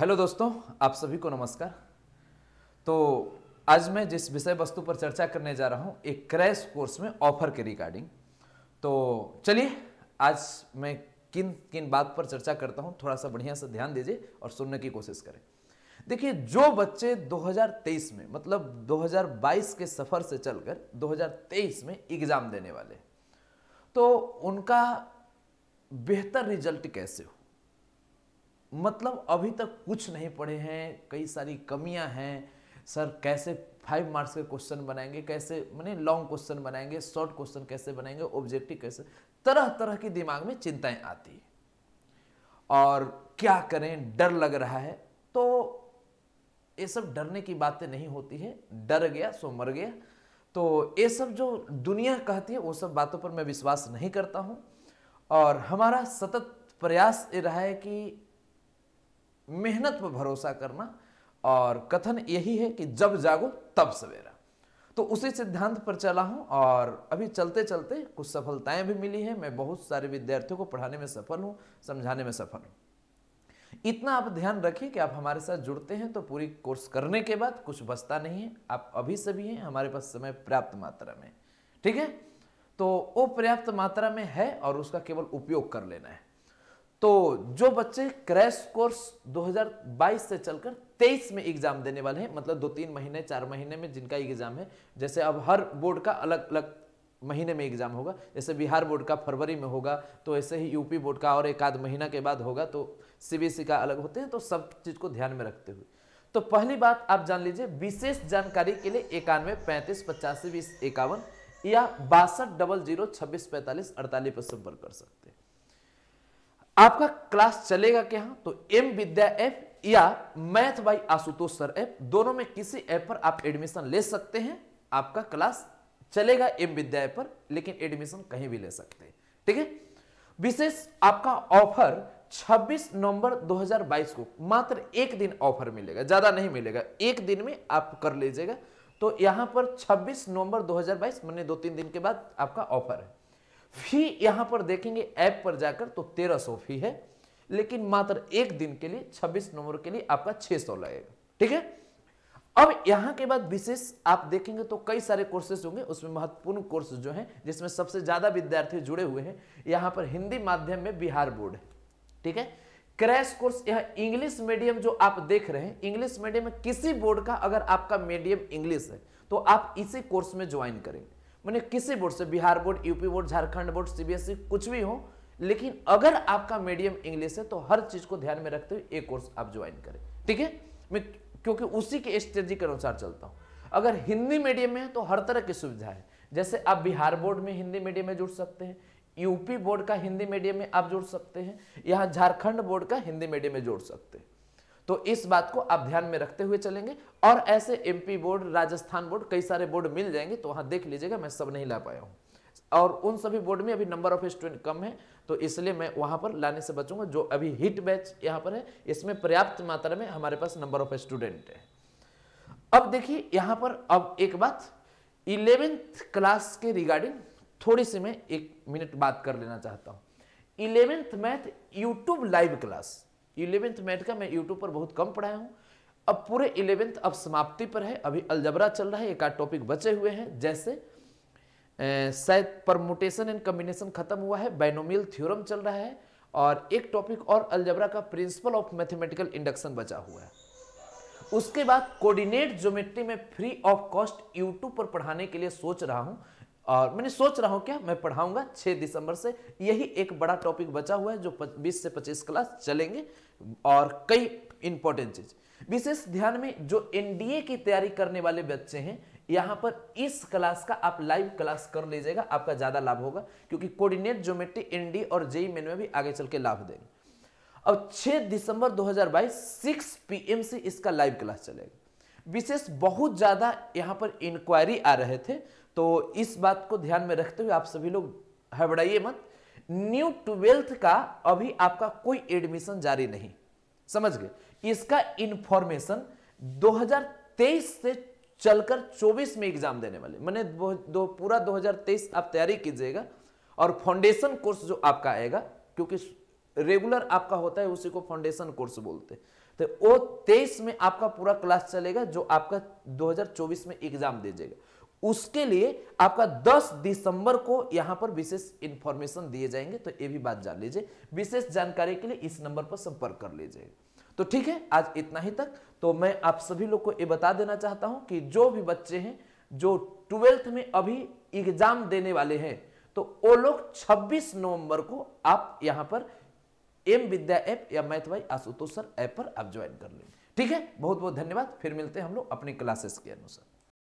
hello दोस्तों आप सभी को नमस्कार तो आज मैं जिस विषय वस्तु पर चर्चा करने जा रहा हूँ एक क्रैश कोर्स में ऑफर के रिगार्डिंग तो चलिए आज मैं किन किन बात पर चर्चा करता हूँ थोड़ा सा बढ़िया से ध्यान दीजिए और सुनने की कोशिश करें देखिए जो बच्चे 2023 में मतलब 2022 के सफ़र से चलकर 2023 में एग्ज़ाम देने वाले तो उनका बेहतर रिजल्ट कैसे हो मतलब अभी तक कुछ नहीं पढ़े हैं कई सारी कमियां हैं सर कैसे फाइव मार्क्स के क्वेश्चन बनाएंगे कैसे मैंने लॉन्ग क्वेश्चन बनाएंगे शॉर्ट क्वेश्चन कैसे बनाएंगे ऑब्जेक्टिव कैसे तरह तरह की दिमाग में चिंताएं आती है और क्या करें डर लग रहा है तो ये सब डरने की बातें नहीं होती है डर गया सो मर गया तो ये सब जो दुनिया कहती है वो सब बातों पर मैं विश्वास नहीं करता हूँ और हमारा सतत प्रयास ये रहा है कि मेहनत पर भरोसा करना और कथन यही है कि जब जागो तब सवेरा तो उसी सिद्धांत पर चला हूं और अभी चलते चलते कुछ सफलताएं भी मिली हैं मैं बहुत सारे विद्यार्थियों को पढ़ाने में सफल हूं समझाने में सफल हूं इतना आप ध्यान रखिए कि आप हमारे साथ जुड़ते हैं तो पूरी कोर्स करने के बाद कुछ बचता नहीं है आप अभी से भी हैं हमारे पास समय पर्याप्त मात्रा में ठीक है तो वो पर्याप्त मात्रा में है और उसका केवल उपयोग कर लेना है तो जो बच्चे क्रैश कोर्स 2022 से चलकर 23 में एग्जाम देने वाले हैं मतलब दो तीन महीने चार महीने में जिनका एग्जाम है जैसे अब हर बोर्ड का अलग अलग महीने में एग्जाम होगा जैसे बिहार बोर्ड का फरवरी में होगा तो ऐसे ही यूपी बोर्ड का और एक आध महीना के बाद होगा तो सीबीएसई का अलग होते हैं तो सब चीज़ को ध्यान में रखते हुए तो पहली बात आप जान लीजिए विशेष जानकारी के लिए इक्यानवे पैंतीस पचासी बीस इक्यावन या बासठ डबल जीरो छब्बीस पैंतालीस अड़तालीस पर संपर्क कर सकते हैं आपका क्लास चलेगा क्या तो एम विद्या एप या math by Ashutosh sir app दोनों में किसी ऐप पर आप एडमिशन ले सकते हैं आपका क्लास चलेगा एम विद्या पर लेकिन एडमिशन कहीं भी ले सकते हैं ठीक है विशेष आपका ऑफर 26 नवंबर 2022 को मात्र एक दिन ऑफर मिलेगा ज्यादा नहीं मिलेगा एक दिन में आप कर लीजिएगा तो यहां पर 26 नवंबर 2022 मैंने दो तीन दिन के बाद आपका ऑफर है फी यहां पर देखेंगे ऐप पर जाकर तो तेरह सौ फी है लेकिन मात्र एक दिन के लिए छब्बीस नवंबर के लिए आपका छह सौ लगेगा ठीक है अब यहां के बाद विशेष आप देखेंगे तो कई सारे कोर्सेज होंगे उसमें महत्वपूर्ण कोर्स जो है जिसमें सबसे ज्यादा विद्यार्थी जुड़े हुए हैं यहां पर हिंदी माध्यम में बिहार बोर्ड है ठीक है क्रैश कोर्स यह इंग्लिश मीडियम जो आप देख रहे हैं इंग्लिश मीडियम में किसी बोर्ड का अगर आपका मीडियम इंग्लिश है तो आप इसी कोर्स में ज्वाइन करेंगे मैंने किसी बोर्ड से Bihar board UP board Jharkhand board CBSE e, कुछ भी हो लेकिन अगर आपका मीडियम इंग्लिश है तो हर चीज को ध्यान में रखते हुए एक कोर्स आप ज्वाइन करें ठीक है मैं क्योंकि उसी के स्ट्रेटी के अनुसार चलता हूं अगर हिंदी मीडियम में है तो हर तरह की सुविधा है जैसे आप बिहार बोर्ड में हिंदी मीडियम में जुड़ सकते हैं यूपी बोर्ड का हिंदी मीडियम में आप जुड़ सकते हैं यहाँ झारखंड बोर्ड का हिंदी मीडियम में जुड़ सकते हैं तो इस बात को आप ध्यान में रखते हुए चलेंगे और ऐसे एमपी बोर्ड राजस्थान बोर्ड कई सारे बोर्ड मिल जाएंगे तो वहां देख लीजिएगा मैं सब नहीं ला पाया हूँ और उन सभी बोर्ड में अभी नंबर ऑफ स्टूडेंट कम है तो इसलिए मैं वहां पर लाने से बचूंगा जो अभी हिट बैच यहाँ पर है इसमें पर्याप्त मात्रा में हमारे पास नंबर ऑफ स्टूडेंट है अब देखिए यहाँ पर अब एक बात इलेवेंथ क्लास के रिगार्डिंग थोड़ी सी मैं एक मिनट बात कर लेना चाहता हूँ eleventh math YouTube live class eleventh math का मैं यूट्यूब पर बहुत कम पढ़ाया हूँ अब पूरे इलेवेंथ अब समाप्ति पर है अभी अलजबरा चल रहा है एक आठ टॉपिक बचे हुए हैं जैसे शायद परमोटेशन एंड कम्बिनेशन खत्म हुआ है बाइनोमियल थ्योरम चल रहा है और एक टॉपिक और अलजबरा का प्रिंसिपल ऑफ मैथमेटिकल इंडक्शन बचा हुआ है उसके बाद कोऑर्डिनेट ज्योमेट्री में फ्री ऑफ कॉस्ट यूट्यूब पर पढ़ाने के लिए सोच रहा हूं और मैंने सोच रहा हूँ क्या मैं पढ़ाऊंगा 6 दिसंबर से यही एक बड़ा टॉपिक बचा हुआ है जो 20 से 25 क्लास चलेंगे और कई इंपॉर्टेंट चीज विशेष ध्यान में जो एनडीए की तैयारी करने वाले बच्चे हैं यहां पर इस क्लास का आप लाइव क्लास कर लीजिएगा आपका ज़्यादा लाभ होगा क्योंकि कोऑर्डिनेट ज्योमेट्री एनडी और जेई मेन e में भी आगे चल के लाभ देंगे अब 6 दिसंबर 2022 6 पीएम से इसका लाइव क्लास चलेगा विशेष बहुत ज़्यादा यहां पर इंक्वायरी आ रहे थे तो इस बात को ध्यान में रखते हुए आप सभी लोग हड़बड़ाइए मत न्यू ट्वेल्थ का अभी आपका कोई एडमिशन जारी नहीं समझ गए इसका इंफॉर्मेशन 2023 से चलकर 24 में एग्जाम देने वाले मैंने दो, दो पूरा 2023 आप तैयारी कीजिएगा और फाउंडेशन कोर्स जो आपका आएगा क्योंकि रेगुलर आपका होता है उसी को फाउंडेशन कोर्स बोलते हैं तो वो तेईस में आपका पूरा क्लास चलेगा जो आपका 2024 में एग्जाम दीजिएगा उसके लिए आपका 10 दिसंबर को यहां पर विशेष इंफॉर्मेशन दिए जाएंगे तो ये भी बात जान लीजिए विशेष जानकारी के लिए इस नंबर पर संपर्क कर लीजिए तो ठीक है आज इतना ही तक तो मैं आप सभी लोग को ये बता देना चाहता हूं कि जो भी बच्चे हैं जो ट्वेल्थ में अभी एग्जाम देने वाले हैं तो वो लोग 26 नवंबर को आप यहां पर एम विद्या ऐप या मैथ वाई आशुतोष ऐप पर आप ज्वाइन कर लेंगे ठीक है बहुत बहुत धन्यवाद फिर मिलते हैं हम लोग अपनी क्लासेस के अनुसार